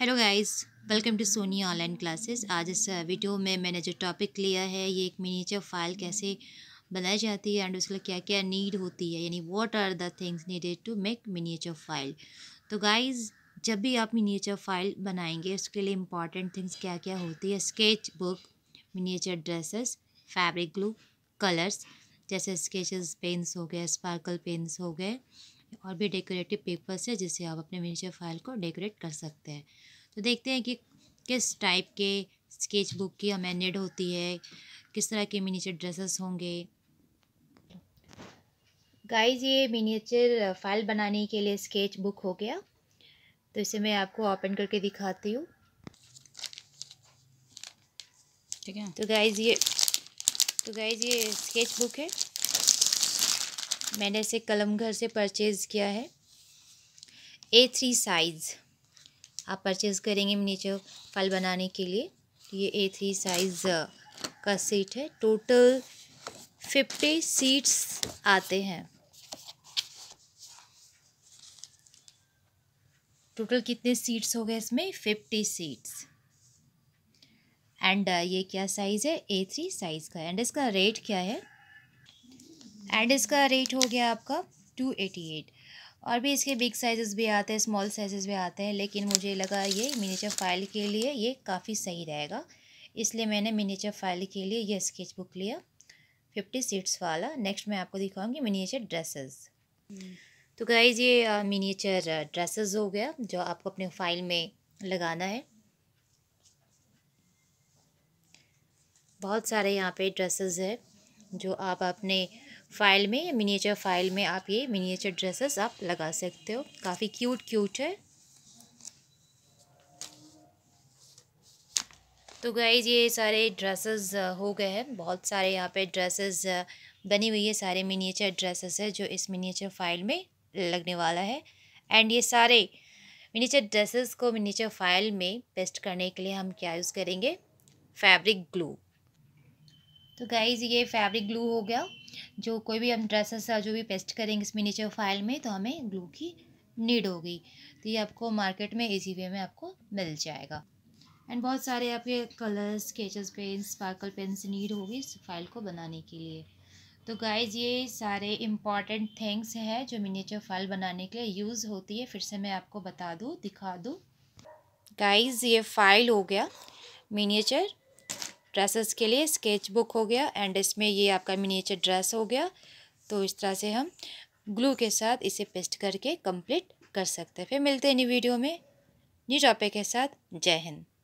hello guys welcome to Soni online classes आज इस video uh, में मैंने जो टॉपिक लिया है ये एक मिनीचर फाइल कैसे बनाई जाती है एंड उसका क्या क्या नीड होती है यानी what are the things needed to make miniature file तो गाइस जब भी आप मिनीचर फाइल बनाएंगे उसके लिए इंपॉर्टेंट थिंग्स क्या क्या होती है sketch book miniature dresses fabric glue colours जैसे स्केचेस पेंस हो गए स्पार्कल पेंस हो गए और भी डेकोरेटिव पेपर्स है जिससे आप अपने मिनीचर फाइल को डेकोरेट कर सकते हैं तो देखते हैं कि किस टाइप के स्केच बुक की हमें नीड होती है किस तरह के मिनीचर ड्रेसेस होंगे गाइज ये मिनीचर फाइल बनाने के लिए स्केच बुक हो गया तो इसे मैं आपको ओपन करके दिखाती हूँ ठीक है तो गाइज ये तो गाइज ये स्केच बुक है मैंने इसे कलम घर से परचेज़ किया है ए थ्री साइज़ आप परचेज़ करेंगे नीचे फल बनाने के लिए ये ए थ्री साइज़ का सीट है टोटल फिफ्टी सीट्स आते हैं टोटल कितने सीट्स हो गए इसमें फिफ्टी सीट्स एंड ये क्या साइज़ है ए थ्री साइज़ का एंड इसका रेट क्या है एंड इसका रेट हो गया आपका टू एटी एट और भी इसके बिग साइज़ भी आते हैं स्मॉल साइज़ भी आते हैं लेकिन मुझे लगा ये मिनीचर फाइल के लिए ये काफ़ी सही रहेगा इसलिए मैंने मिनीचर फाइल के लिए ये स्केच बुक लिया फिफ्टी सीट्स वाला नेक्स्ट मैं आपको दिखाऊँगी मिनीचर ड्रेसेस तो गाइज़ ये मिनीचर ड्रेसेस हो गया जो आपको अपने फाइल में लगाना है बहुत सारे यहाँ पे ड्रेसेस है जो आप अपने फाइल में या मिनीचर फाइल में आप ये मिनीचर ड्रेसेस आप लगा सकते हो काफ़ी क्यूट क्यूट है तो गाइज ये सारे ड्रेसेस हो गए हैं बहुत सारे यहाँ पे ड्रेसेस बनी हुई है सारे मिनीचर ड्रेसेस है जो इस मिनीचर फाइल में लगने वाला है एंड ये सारे मिनीचर ड्रेसेस को मिनीचर फाइल में पेस्ट करने के लिए हम क्या यूज़ करेंगे फैब्रिक ग्लू तो गाइज़ ये फैब्रिक ग्लू हो गया जो कोई भी हम ड्रेसेस जो भी पेस्ट करेंगे इसमें नीचे फाइल में तो हमें ग्लू की नीड होगी तो ये आपको मार्केट में इजी वे में आपको मिल जाएगा एंड बहुत सारे आपके colours sketches pen sparkle pens need होगी इस फाइल को बनाने के लिए तो गाइज ये सारे इम्पॉर्टेंट थिंग्स हैं जो मिनीचर फाइल बनाने के लिए यूज़ होती है फिर से मैं आपको बता दूँ दिखा दूँ गाइज ये फाइल हो गया मिनीचर ड्रेसेस के लिए स्केच बुक हो गया एंड इसमें ये आपका मिनीचर ड्रेस हो गया तो इस तरह से हम ग्लू के साथ इसे पेस्ट करके कंप्लीट कर सकते हैं फिर मिलते हैं नी वीडियो में न्यू टॉपिक के साथ जय हिंद